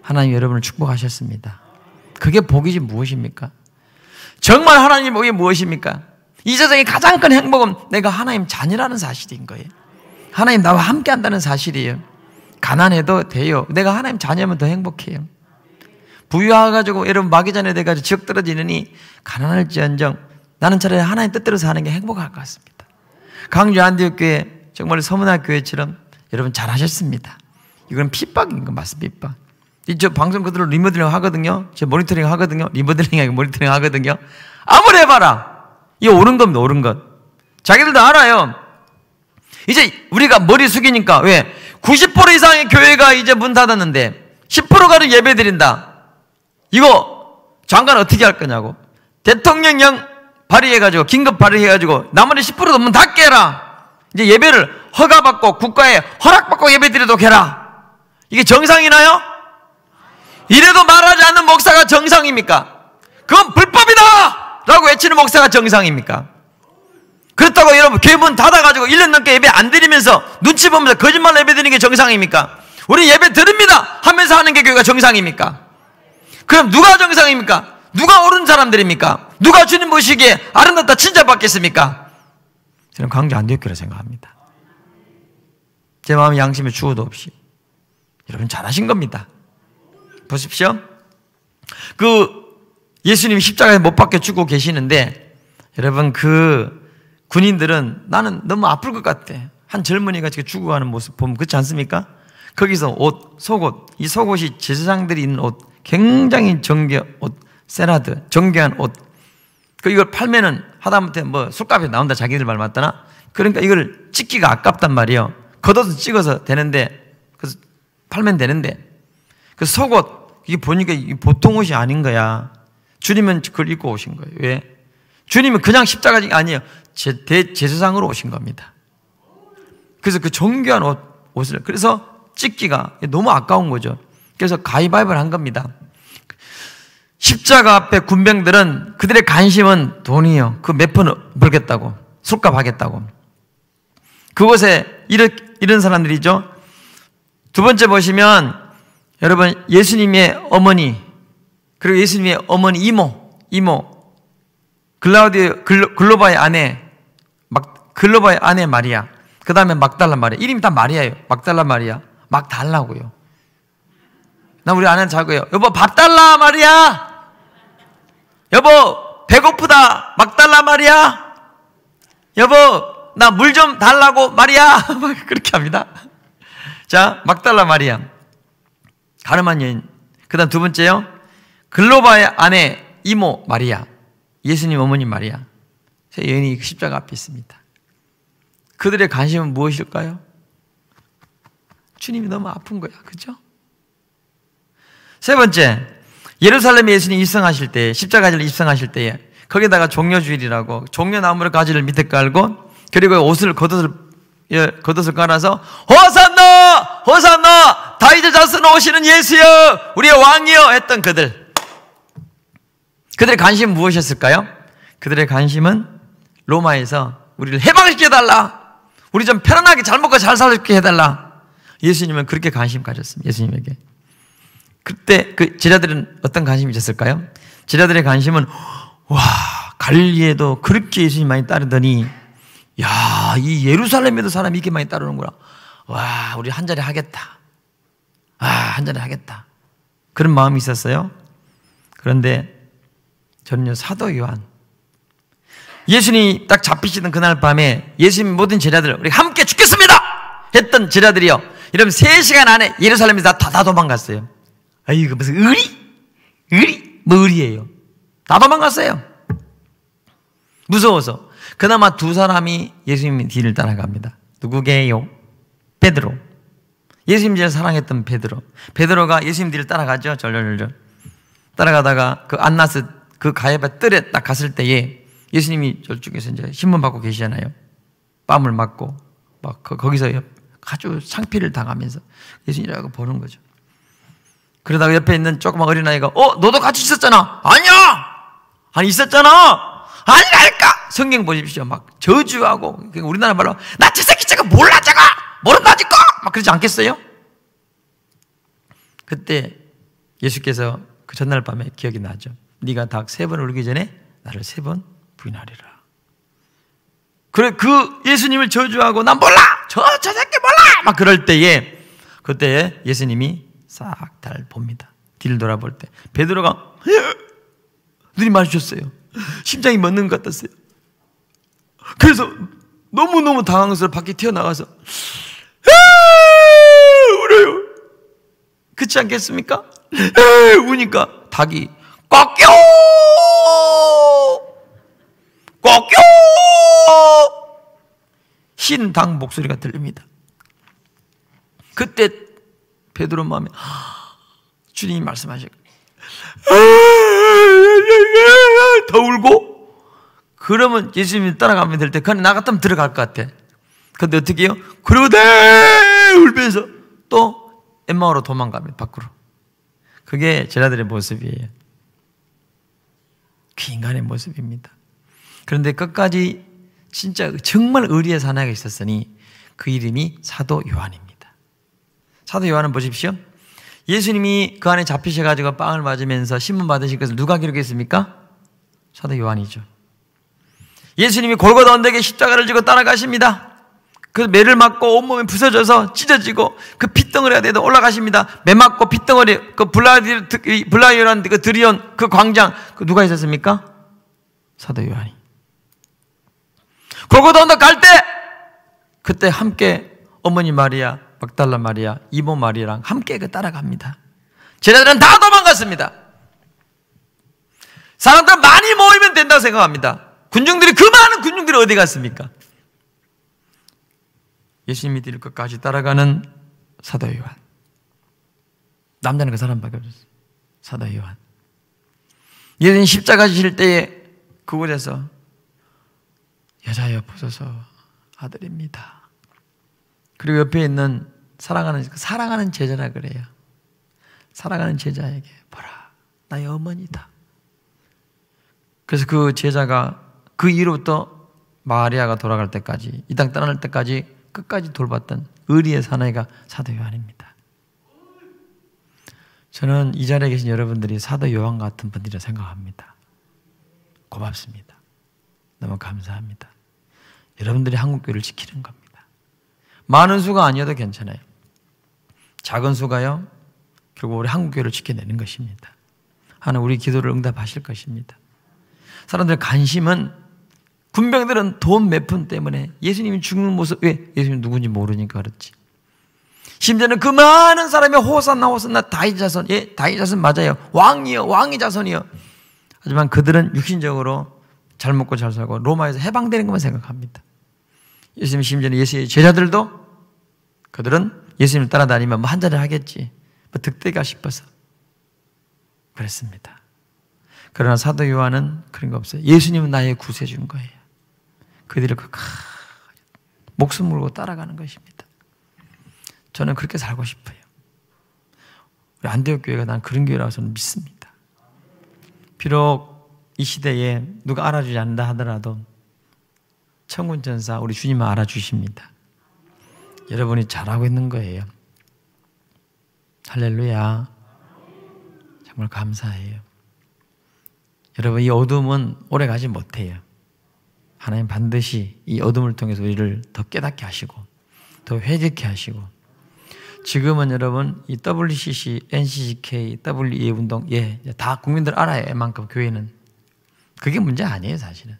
하나님 여러분을 축복하셨습니다. 그게 복이지 무엇입니까? 정말 하나님 복이 무엇입니까? 이 세상의 가장 큰 행복은 내가 하나님 자녀라는 사실인 거예요. 하나님 나와 함께 한다는 사실이에요. 가난해도 돼요. 내가 하나님 자녀면 더 행복해요. 부유해가지고 여러분 마귀 전에 돼가지고 지역 떨어지느니 가난할지언정 나는 차라리 하나님 뜻대로 사는 게 행복할 것 같습니다. 강주 안디옥 교회 정말 서문학 교회처럼 여러분 잘하셨습니다. 이건 핍박인 거 맞습니다. 핍박. 이저 방송 그대로 리모델링 하거든요. 제 모니터링 하거든요. 리모델링 하고 모니터링 하거든요. 아무리 해봐라. 이게 옳은 겁니다. 옳은 것. 자기들도 알아요. 이제 우리가 머리 숙이니까 왜? 90% 이상의 교회가 이제 문 닫았는데 1 0가를 예배 드린다. 이거 장관 어떻게 할 거냐고. 대통령령 발의해가지고 긴급 발의해가지고 나머지 10%도 문 닫게 해라. 이제 예배를 허가받고 국가에 허락받고 예배 드리도록 해라. 이게 정상이나요? 이래도 말하지 않는 목사가 정상입니까? 그건 불법이다! 라고 외치는 목사가 정상입니까? 그렇다고 여러분 교회문 닫아가지고 1년 넘게 예배 안 드리면서 눈치 보면서 거짓말 예배 드리는 게 정상입니까? 우리 예배 드립니다! 하면서 하는 게 교회가 정상입니까? 그럼 누가 정상입니까? 누가 옳은 사람들입니까? 누가 주님 보시기에 아름답다 칭찬받겠습니까? 저는 강조 안 되었기로 생각합니다. 제 마음이 양심의추호도 없이 여러분 잘하신 겁니다. 보십시오. 그 예수님이 십자가에 못 박혀 죽고 계시는데 여러분 그 군인들은 나는 너무 아플 것 같아. 한 젊은이가 지금 죽어가는 모습 보면 그렇지 않습니까? 거기서 옷, 속옷, 이 속옷이 제사장들이 입는 옷, 굉장히 정교 옷, 세라드, 정교한 옷. 그 이걸 팔면은 하다못해 뭐 술값에 나온다 자기들 말 맞다나? 그러니까 이걸 찍기가 아깝단 말이요 겉옷은 찍어서 되는데 그래서 팔면 되는데 그 속옷 이게 보니까 보통 옷이 아닌 거야. 주님은 그걸 입고 오신 거예요. 왜? 주님은 그냥 십자가 아니에요. 제, 대제사상으로 오신 겁니다. 그래서 그 정교한 옷, 옷을 그래서 찍기가 너무 아까운 거죠. 그래서 가위바위보를 한 겁니다. 십자가 앞에 군병들은 그들의 관심은 돈이요. 그 몇 푼 벌겠다고 술값 하겠다고. 그곳에 이런, 이런 사람들이죠. 두 번째 보시면 여러분 예수님의 어머니 그리고 예수님의 어머니 이모 이모 글라우디 글로, 바의 아내 막 글로바의 아내 마리아 그 다음에 막달라 마리아 이름이 다 마리아예요 막달라 마리아 막 달라고요 나 우리 아내는 자고요 여보 밥 달라 마리아 여보 배고프다 막 달라 마리아 여보 나 물 좀 달라고 마리아 막 그렇게 합니다 자, 막달라 마리아. 가르한 여인. 그 다음 두 번째요. 글로바의 아내, 이모 마리아. 예수님 어머님 마리아. 세 여인이 그 십자가 앞에 있습니다. 그들의 관심은 무엇일까요? 주님이 너무 아픈 거야. 그죠? 세 번째, 예루살렘에 예수님 입성하실 때, 십자가를 입성하실 때에, 거기다가 종려주일이라고, 종려나무를 가지를 밑에 깔고, 그리고 옷을 겉옷을, 예, 겉옷을 깔아서, 호산노 호산나 다윗의 자손 오시는 예수여 우리의 왕이여 했던 그들 그들의 관심 은 무엇이었을까요? 그들의 관심은 로마에서 우리를 해방시켜 달라 우리 좀 편안하게 잘 먹고 잘 살게 해달라 예수님은 그렇게 관심 가졌습니다 예수님에게 그때 그 제자들은 어떤 관심이 있었을까요? 제자들의 관심은 와 갈리에도 그렇게 예수님 많이 따르더니 야이 예루살렘에도 사람이 이렇게 많이 따르는구나 와, 우리 한자리 하겠다. 아, 한자리 하겠다. 그런 마음이 있었어요. 그런데 저는요, 사도 요한. 예수님이 딱 잡히시던 그날 밤에 예수님 모든 제자들, 우리 함께 죽겠습니다! 했던 제자들이요. 이러면 3시간 안에 예루살렘에서 다, 다 도망갔어요. 아이 이거 무슨 의리? 의리? 뭐 의리예요. 다 도망갔어요. 무서워서. 그나마 두 사람이 예수님 뒤를 따라갑니다. 누구게요? 베드로. 예수님 제일 사랑했던 베드로. 베드로가 예수님 뒤를 따라가죠. 절절절절. 따라가다가 그 안나스 그 가야바 뜰에 딱 갔을 때에 예수님이 저쪽에서 이제 신문 받고 계시잖아요. 뺨을 맞고 막 거기서 옆, 아주 상피를 당하면서 예수님이라고 보는 거죠. 그러다가 옆에 있는 조그만 어린아이가 어 너도 같이 있었잖아. 아니야. 아니 있었잖아. 아니랄까. 성경 보십시오. 막 저주하고 그러니까 우리나라 말로 나저 새끼 저가 몰라 저거 모른다아직까막 그러지 않겠어요? 그때 예수께서 그 전날 밤에 기억이 나죠. 네가 닭 세 번 울기 전에 나를 세 번 부인하리라. 그래 그 예수님을 저주하고 난 몰라 저저 저 새끼 몰라 막 그럴 때에 그때 예수님이 싹 달 봅니다. 뒤를 돌아볼 때 베드로가 눈이 예! 마주쳤어요. 심장이 멎는 것 같았어요. 그래서 너무너무 당황스러워 밖에 튀어나가서 그렇지 않겠습니까? 네. 에이, 우니까 닭이 꺾여! 꺾여! 흰닭 목소리가 들립니다. 그때 베드로 마음에 아, 주님이 말씀하셨고 더 울고 그러면 예수님이 따라가면 될 때 그냥 나 같으면 들어갈 것 같아. 근데 어떻게 해요? 그러고 대 네! 울면서 또 엠마오로 도망갑니다. 밖으로. 그게 제자들의 모습이에요. 그 인간의 모습입니다. 그런데 끝까지 진짜 정말 의리의 사나이가 있었으니 그 이름이 사도 요한입니다. 사도 요한은 보십시오. 예수님이 그 안에 잡히셔가지고 빵을 맞으면서 신문 받으신 것을 누가 기록했습니까? 사도 요한이죠. 예수님이 골고다 언덕에 십자가를 지고 따라가십니다. 그래서 매를 맞고 온몸이 부서져서 찢어지고 그 핏덩어리가 되어 올라가십니다. 매 맞고 핏덩어리 그 블라디 블라이오란 그 드리온 그 광장 그 누가 있었습니까? 사도 요한이. 골고도 언덕 갈 때 그때 함께 어머니 마리아, 막달라 마리아, 이모 마리랑 아 함께 그 따라갑니다. 제자들은다 도망갔습니다. 사람들 많이 모이면 된다고 생각합니다. 군중들이 그 많은 군중들이 어디 갔습니까? 예수 님 믿을 것까지 따라가는 사도 요한. 남자는 그 사람밖에 없었어요. 사도 요한. 예수님 십자가 지실 때에 그곳에서 여자여 보소서 아들입니다. 그리고 옆에 있는 사랑하는 그 사랑하는 제자라 그래요. 사랑하는 제자에게 보라 나의 어머니다. 그래서 그 제자가 그 이로부터 마리아가 돌아갈 때까지 이 땅 떠날 때까지 끝까지 돌봤던 의리의 사나이가 사도 요한입니다. 저는 이 자리에 계신 여러분들이 사도 요한 같은 분들이라 생각합니다. 고맙습니다. 너무 감사합니다. 여러분들이 한국교를 지키는 겁니다. 많은 수가 아니어도 괜찮아요. 작은 수가요. 결국 우리 한국교를 지켜내는 것입니다. 하나 우리 기도를 응답하실 것입니다. 사람들의 관심은 군병들은 돈 몇 푼 때문에 예수님이 죽는 모습, 왜? 예수님 누군지 모르니까 그렇지. 심지어는 그 많은 사람의 호산나 호산나 다이 자손, 예, 다이 자손 맞아요. 왕이요, 왕이 자손이요. 하지만 그들은 육신적으로 잘 먹고 잘 살고 로마에서 해방되는 것만 생각합니다. 예수님 심지어는 예수의 제자들도 그들은 예수님을 따라다니면 뭐한 잔을 하겠지. 뭐 득대가 싶어서. 그랬습니다. 그러나 사도 요한은 그런 거 없어요. 예수님은 나의 구세주인 거예요. 그들을 그 목숨 물고 따라가는 것입니다. 저는 그렇게 살고 싶어요. 안대역 교회가 난 그런 교회라고 저는 믿습니다. 비록 이 시대에 누가 알아주지 않는다 하더라도 천군 전사 우리 주님은 알아주십니다. 여러분이 잘하고 있는 거예요. 할렐루야. 정말 감사해요. 여러분 이 어둠은 오래 가지 못해요. 하나님 반드시 이 어둠을 통해서 우리를 더 깨닫게 하시고 더 회개케 하시고 지금은 여러분 이 WCC, n c k WE 운동 예, 다 국민들 알아요. 웬만큼 교회는 그게 문제 아니에요, 사실은.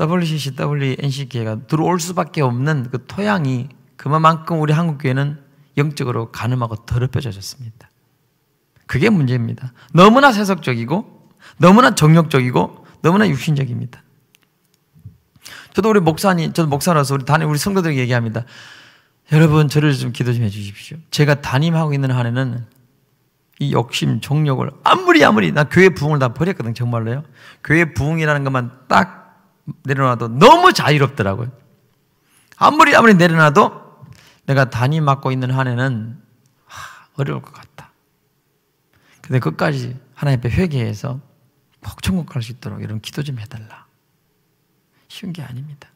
WCC, w e NCK가 들어올 수밖에 없는 그 토양이 그만큼 우리 한국 교회는 영적으로 가늠하고 더럽혀졌습니다. 그게 문제입니다. 너무나 세속적이고 너무나 정욕적이고 너무나 육신적입니다. 저도 우리 목사님, 저도 목사라서 우리 담임, 우리 성도들에게 얘기합니다. 여러분, 저를 좀 기도 좀 해주십시오. 제가 담임하고 있는 한에는 이 욕심, 정력을 아무리 아무리 나 교회 부흥을 다 버렸거든 정말로요. 교회 부흥이라는 것만 딱 내려놔도 너무 자유롭더라고요. 아무리 아무리 내려놔도 내가 단임 맡고 있는 한에는 하, 어려울 것 같다. 근데 끝까지 하나님 앞에 회개해서 꼭 천국 갈 수 있도록 이런 기도 좀 해달라. 쉬운 게 아닙니다.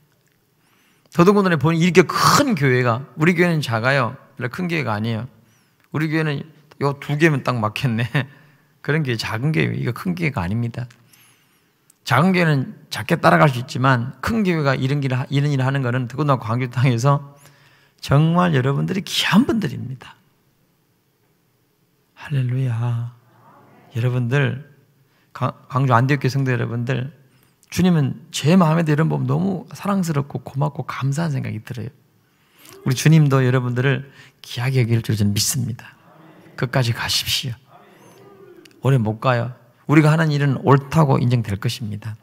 더더군다나 보니 이렇게 큰 교회가 우리 교회는 작아요. 큰 교회가 아니에요. 우리 교회는 요 두 개면 딱 맞겠네. 그런 교회 작은 교회 이거 큰 교회가 아닙니다. 작은 교회는 작게 따라갈 수 있지만 큰 교회가 이런 길 이런 일을 하는 것은 더구나 광주 땅에서 정말 여러분들이 귀한 분들입니다. 할렐루야. 여러분들 광주 안디옥교 성도 여러분들 주님은 제 마음에 대한 법 너무 사랑스럽고 고맙고 감사한 생각이 들어요. 우리 주님도 여러분들을 귀하게 여길 줄 저는 믿습니다. 끝까지 가십시오. 오래 못 가요. 우리가 하는 일은 옳다고 인정될 것입니다.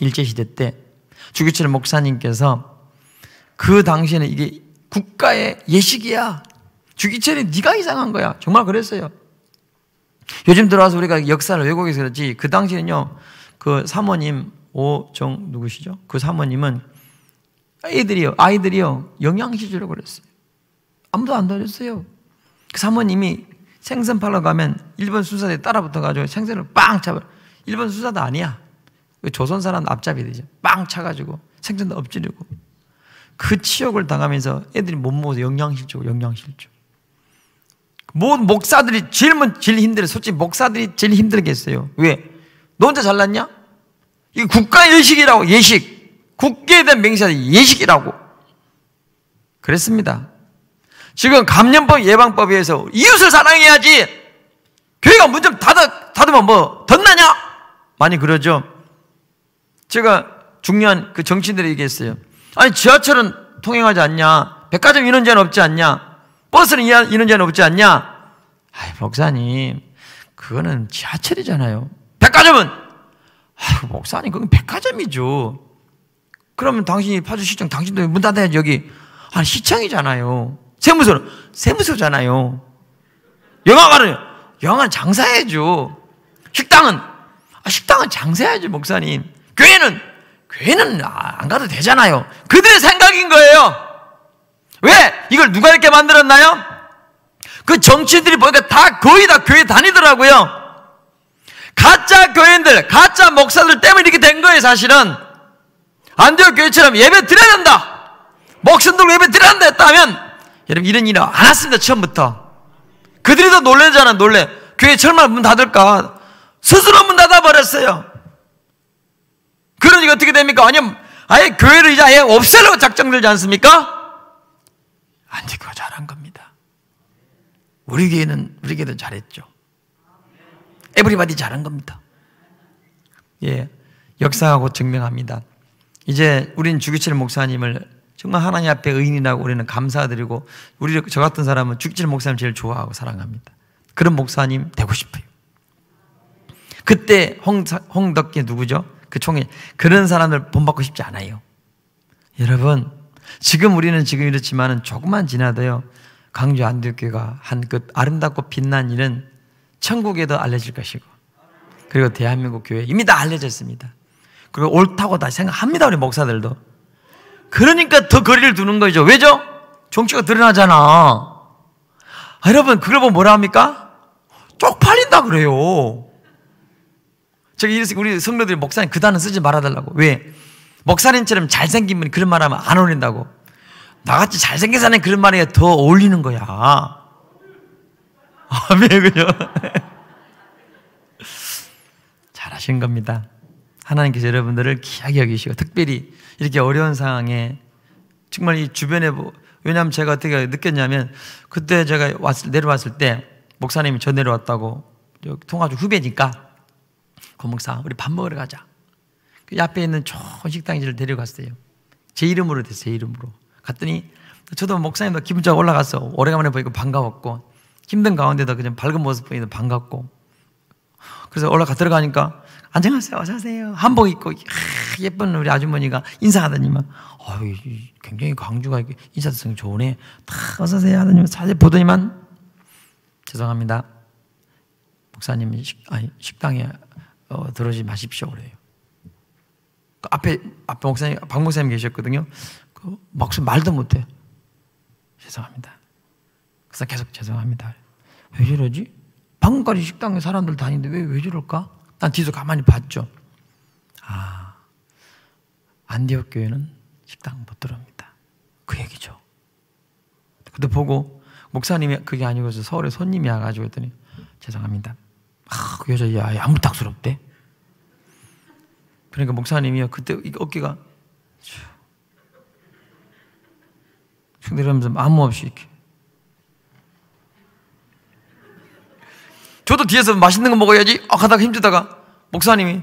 일제시대 때 주기철 목사님께서 그 당시에는 이게 국가의 예식이야. 주기철이 네가 이상한 거야. 정말 그랬어요. 요즘 들어와서 우리가 역사를 왜곡해서 그렇지 그 당시에는요 그 사모님 오정 누구시죠? 그 사모님은 아이들이요, 아이들이요, 영양실 주려고 그랬어요. 아무도 안 도와줬어요. 그 사모님이 생선 팔러 가면 일본 수사대 따라붙어가지고 생선을 빵 잡아. 일본 수사도 아니야. 그 조선 사람 앞잡이 되죠. 빵 차가지고 생선도 엎지르고. 그 치욕을 당하면서 애들이 못 먹어서 영양실조, 영양실조. 모든 목사들이 질문 질 힘들어. 솔직히 목사들이 질 힘들겠어요. 왜? 너 혼자 잘났냐? 이 국가 예식이라고 예식 국기에 대한 맹세는 예식이라고 그랬습니다. 지금 감염법 예방법에 의해서 이웃을 사랑해야지 교회가 문 좀닫 닫으면 뭐 덧나냐? 많이 그러죠. 제가 중요한 그 정치인들이 얘기했어요. 아니 지하철은 통행하지 않냐? 백화점 인원제한 없지 않냐? 버스는 인원제한 없지 않냐? 아이 목사님 그거는 지하철이잖아요. 백화점은 아유, 그 목사님 그건 백화점이죠. 그러면 당신이 파주 시청 당신도 문닫아야 여기 아 시청이잖아요. 세무서는 세무서잖아요. 영화관은 영화 장사해야죠. 식당은 아, 식당은 장사해야지 목사님. 교회는 교회는 아, 안 가도 되잖아요. 그들의 생각인 거예요. 왜 이걸 누가 이렇게 만들었나요? 그정치들이 보니까 다 거의 다 교회 다니더라고요. 가짜 교인들, 가짜 목사들 때문에 이렇게 된 거예요, 사실은. 안디옥 교회처럼 예배 드려야 된다. 목숨 들고 예배 드려야 된다 했다면, 여러분, 이런 일은 안 왔습니다, 처음부터. 그들이 더 놀래잖아, 놀래. 교회 철마 문 닫을까? 스스로 문 닫아버렸어요. 그러니 어떻게 됩니까? 아니면 아예 교회를 이제 아예 없애려고 작정들지 않습니까? 안디교가 잘한 겁니다. 우리 교회는, 우리 교회도 잘했죠. 에브리바디 잘한 겁니다. 예. 역사하고 증명합니다. 이제 우린 주기철 목사님을 정말 하나님 앞에 의인이라고 우리는 감사드리고 우리 저 같은 사람은 주기철 목사님 제일 좋아하고 사랑합니다. 그런 목사님 되고 싶어요. 그때 홍, 홍덕기 누구죠? 그 총회 그런 사람들 본받고 싶지 않아요. 여러분 지금 우리는 지금 이렇지만 조금만 지나도요 강주 안디옥교가 한 그 아름답고 빛난 일은 천국에도 알려질 것이고 그리고 대한민국 교회 이미 다 알려졌습니다. 그리고 옳다고 다 생각합니다. 우리 목사들도. 그러니까 더 거리를 두는 거죠. 왜죠? 정치가 드러나잖아. 아, 여러분 그걸 보면 뭐라 합니까? 쪽팔린다 그래요. 저기 이래서 우리 성도들이 목사님 그 단어 쓰지 말아달라고. 왜? 목사님처럼 잘생긴 분이 그런 말하면 안 어울린다고. 나같이 잘생긴 사람이 그런 말에 더 어울리는 거야. 아멘이요. 잘하신 겁니다. 하나님께서 여러분들을 귀하게 여기시고 특별히 이렇게 어려운 상황에 정말 이 주변에 뭐, 왜냐하면 제가 어떻게 느꼈냐면 그때 제가 왔을, 내려왔을 때 목사님이 저 내려왔다고 통화 중 후배니까 고 그 목사 우리 밥 먹으러 가자. 그 앞에 있는 좋은 식당지 데려갔어요. 제 이름으로 됐어요. 제 이름으로 갔더니 저도 목사님도 기분 좋아 올라갔어. 오래간만에 보니까 반가웠고 힘든 가운데도 그냥 밝은 모습 보이는 반갑고 그래서 올라가 들어가니까 안녕하세요 어서 오세요 한복 입고 아, 예쁜 우리 아주머니가 인사하더니만 어이 굉장히 광주가 인사성 좋으네 다 어서 오세요 하더니만 자 사실 보더니만 죄송합니다 목사님 식, 아니, 식당에 어, 들어오지 마십시오 그래요 그 앞에 앞에 목사님 박 목사님 계셨거든요 그목수 말도 못해 죄송합니다 그래서 계속 죄송합니다 왜 저러지? 방금까지 식당에 사람들 다니는데 왜, 왜 저럴까? 난 뒤에서 가만히 봤죠. 아, 안디옥 교회는 식당 못 들어옵니다. 그 얘기죠. 그때 보고 목사님이 그게 아니고서 울에 손님이 와가지고 했더니 죄송합니다. 아, 그 여자 야 야무딱스럽대. 그러니까 목사님이요 그때 어깨가 충대하면서 아무 없이 이렇게 저도 뒤에서 맛있는 거 먹어야지. 아, 가다가 힘들다가 목사님이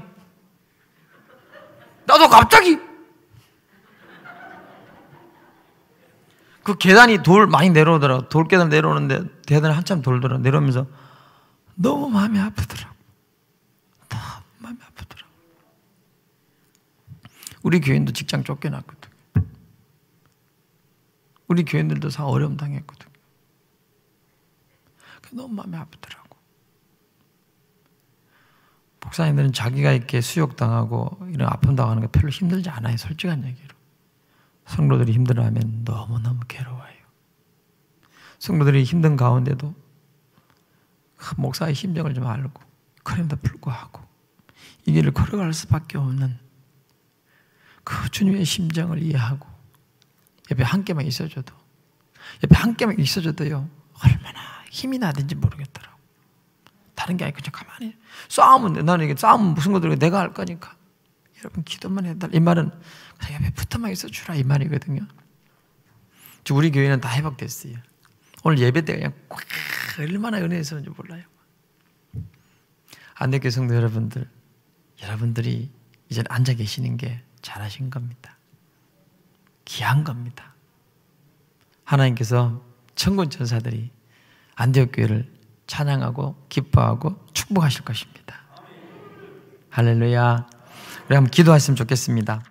나도 갑자기 그 계단이 돌 많이 내려오더라. 돌 계단 내려오는데 계단을 한참 돌더라. 내려오면서 너무 마음이 아프더라. 너무 마음이 아프더라. 우리 교인도 직장 쫓겨났거든. 우리 교인들도 다 어려움 당했거든. 너무 마음이 아프더라. 목사님들은 자기가 이렇게 수욕당하고 이런 아픔당하는 거 별로 힘들지 않아요. 솔직한 얘기로. 성도들이 힘들어하면 너무너무 괴로워요. 성도들이 힘든 가운데도 목사의 심정을 좀 알고 그럼에도 불구하고 이 길을 걸어갈 수밖에 없는 그 주님의 심정을 이해하고 옆에 함께만 있어줘도 옆에 함께만 있어줘도요 얼마나 힘이 나든지 모르겠더라. 다른 게 아니고 그냥 가만히 싸움은 나는 이게 싸움 무슨 것들 내가 할 거니까 여러분 기도만 해달라 이 말은 옆에 붙어만 있어주라 이 말이거든요 우리 교회는 다 회복됐어요 오늘 예배 때 그냥 꽉 얼마나 은혜 있었는지 몰라요 안내교 아, 네, 성도 여러분들 여러분들이 이제 앉아 계시는 게 잘하신 겁니다 귀한 겁니다 하나님께서 천군 천사들이 안디옥 교회를 찬양하고 기뻐하고 축복하실 것입니다. 할렐루야. 우리 한번 기도했으면 좋겠습니다.